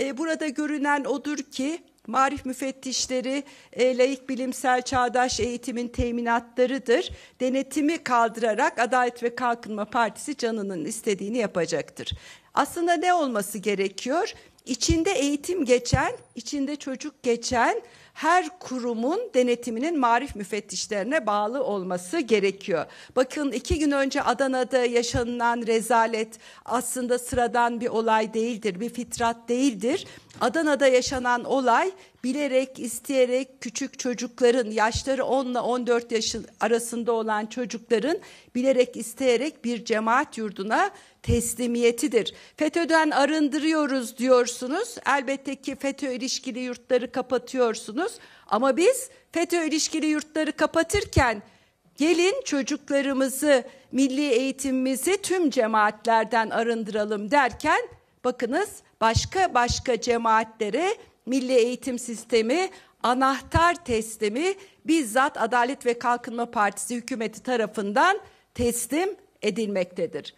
E, burada görünen odur ki Marif müfettişleri e, laik bilimsel çağdaş eğitimin teminatlarıdır. Denetimi kaldırarak Adalet ve Kalkınma Partisi canının istediğini yapacaktır. Aslında ne olması gerekiyor? içinde eğitim geçen, içinde çocuk geçen her kurumun denetiminin marif müfettişlerine bağlı olması gerekiyor. Bakın iki gün önce Adana'da yaşanılan rezalet aslında sıradan bir olay değildir, bir fitrat değildir. Adana'da yaşanan olay bilerek, isteyerek küçük çocukların, yaşları 10 ile 14 yaş arasında olan çocukların bilerek, isteyerek bir cemaat yurduna teslimiyetidir. FETÖ'den arındırıyoruz diyorsunuz. Elbette ki FETÖ ilişkili yurtları kapatıyorsunuz. Ama biz FETÖ ilişkili yurtları kapatırken gelin çocuklarımızı, milli eğitimimizi tüm cemaatlerden arındıralım derken bakınız başka başka cemaatlere milli eğitim sistemi anahtar teslimi bizzat Adalet ve Kalkınma Partisi hükümeti tarafından teslim edilmektedir.